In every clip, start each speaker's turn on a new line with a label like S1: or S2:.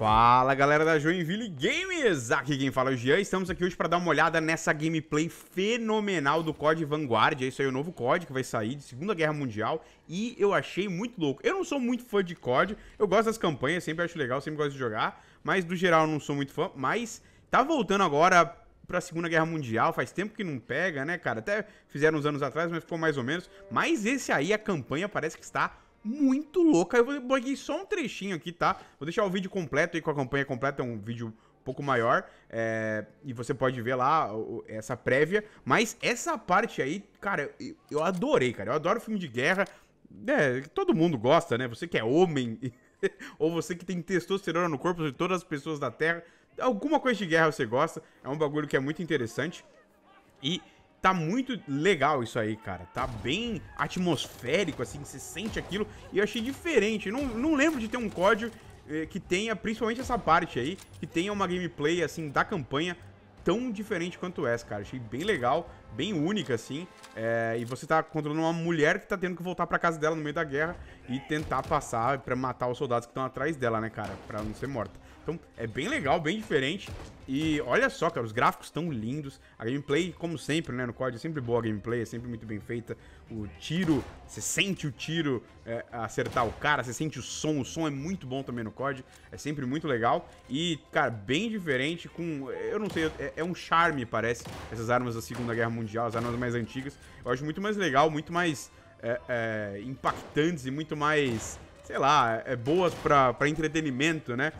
S1: Fala galera da Joinville Games, aqui quem fala é o Jean, estamos aqui hoje para dar uma olhada nessa gameplay fenomenal do COD Vanguard, isso aí é o novo COD que vai sair de Segunda Guerra Mundial e eu achei muito louco, eu não sou muito fã de COD, eu gosto das campanhas, sempre acho legal, sempre gosto de jogar, mas do geral eu não sou muito fã, mas tá voltando agora para Segunda Guerra Mundial, faz tempo que não pega né cara, até fizeram uns anos atrás, mas ficou mais ou menos, mas esse aí a campanha parece que está muito louca. Eu bloguei só um trechinho aqui, tá? Vou deixar o vídeo completo aí com a campanha completa, é um vídeo um pouco maior. É, e você pode ver lá essa prévia. Mas essa parte aí, cara, eu adorei, cara. Eu adoro filme de guerra. É, todo mundo gosta, né? Você que é homem, ou você que tem testosterona no corpo de todas as pessoas da Terra. Alguma coisa de guerra você gosta. É um bagulho que é muito interessante. E tá muito legal isso aí, cara. Tá bem atmosférico, assim, você sente aquilo. E eu achei diferente. Não, não lembro de ter um código eh, que tenha, principalmente essa parte aí, que tenha uma gameplay, assim, da campanha tão diferente quanto essa, cara. Achei bem legal, bem única, assim. É, e você tá controlando uma mulher que tá tendo que voltar pra casa dela no meio da guerra e tentar passar pra matar os soldados que estão atrás dela, né, cara? Pra não ser morta. Então é bem legal, bem diferente. E olha só, cara, os gráficos estão lindos. A gameplay, como sempre, né, no COD, é sempre boa a gameplay, é sempre muito bem feita. O tiro, você sente o tiro é, acertar o cara, você sente o som, o som é muito bom também no COD, é sempre muito legal. E, cara, bem diferente com, eu não sei, é, é um charme, parece, essas armas da Segunda Guerra Mundial, as armas mais antigas. Eu acho muito mais legal, muito mais é, é impactantes e muito mais sei lá, é, é boas para entretenimento, né?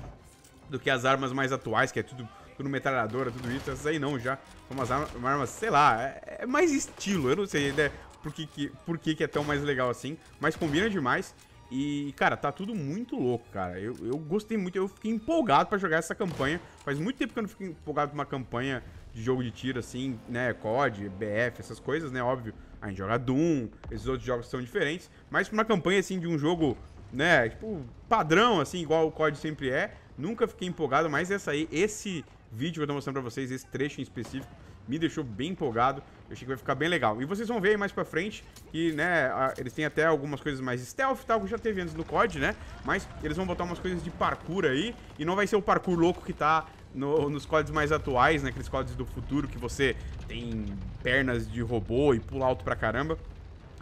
S1: do que as armas mais atuais, que é tudo, tudo metralhadora, tudo isso. Essas aí não, já são umas armas, armas sei lá, é, é, mais estilo. Eu não sei ainda né, por, que, que, por que, que é tão mais legal assim, mas combina demais. E, cara, tá tudo muito louco, cara. Eu, eu gostei muito, eu fiquei empolgado pra jogar essa campanha. Faz muito tempo que eu não fico empolgado pra uma campanha de jogo de tiro, assim, né? COD, BF, essas coisas, né? Óbvio, a gente joga Doom, esses outros jogos são diferentes. Mas pra uma campanha, assim, de um jogo, né? Tipo, padrão, assim, igual o COD sempre é. Nunca fiquei empolgado, mas essa aí, esse vídeo que eu tô mostrando pra vocês, esse trecho em específico, me deixou bem empolgado. Eu achei que vai ficar bem legal. E vocês vão ver aí mais pra frente que, né, eles têm até algumas coisas mais stealth e tal, que já teve antes no COD, né? Mas eles vão botar umas coisas de parkour aí, e não vai ser o parkour louco que tá no, nos códigos mais atuais, né? Aqueles códigos do futuro que você tem pernas de robô e pula alto pra caramba.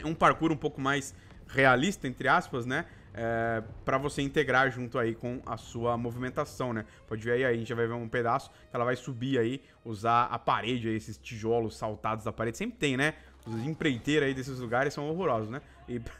S1: É um parkour um pouco mais realista, entre aspas, né? é, para você integrar junto aí com a sua movimentação, né? Pode ver aí, a gente já vai ver um pedaço que ela vai subir aí, usar a parede aí, esses tijolos saltados da parede. Sempre tem, né? Os empreiteiros aí desses lugares são horrorosos, né? E...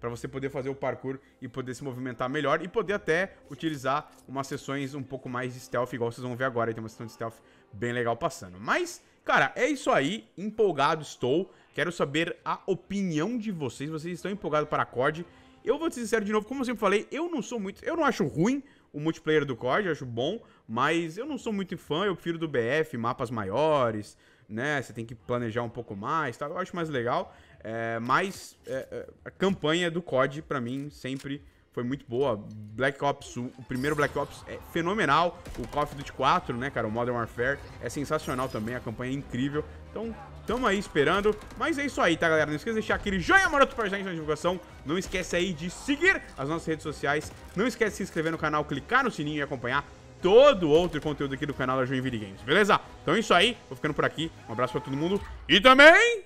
S1: para você poder fazer o parkour e poder se movimentar melhor e poder até utilizar umas sessões um pouco mais de stealth, igual vocês vão ver agora. Tem uma sessão de stealth bem legal passando. Mas, cara, é isso aí. Empolgado estou. Quero saber a opinião de vocês. Vocês estão empolgados para a COD? Eu vou ser sincero de novo, como eu sempre falei, eu não sou muito. Eu não acho ruim o multiplayer do COD, eu acho bom, mas eu não sou muito fã, eu prefiro do BF, mapas maiores, né? Você tem que planejar um pouco mais, tá? Eu acho mais legal. É, mas é, é a campanha do COD, para mim, sempre foi muito boa. Black Ops, o, o primeiro Black Ops é fenomenal. O Call of Duty 4, né, cara, o Modern Warfare é sensacional também, a campanha é incrível. Então, tamo aí esperando. Mas é isso aí, tá, galera? Não esqueça de deixar aquele joinha maroto pra gente na divulgação. Não esquece aí de seguir as nossas redes sociais. Não esquece de se inscrever no canal, clicar no sininho e acompanhar todo outro conteúdo aqui do canal da Joinville Games, beleza? Então é isso aí, vou ficando por aqui. Um abraço pra todo mundo e também...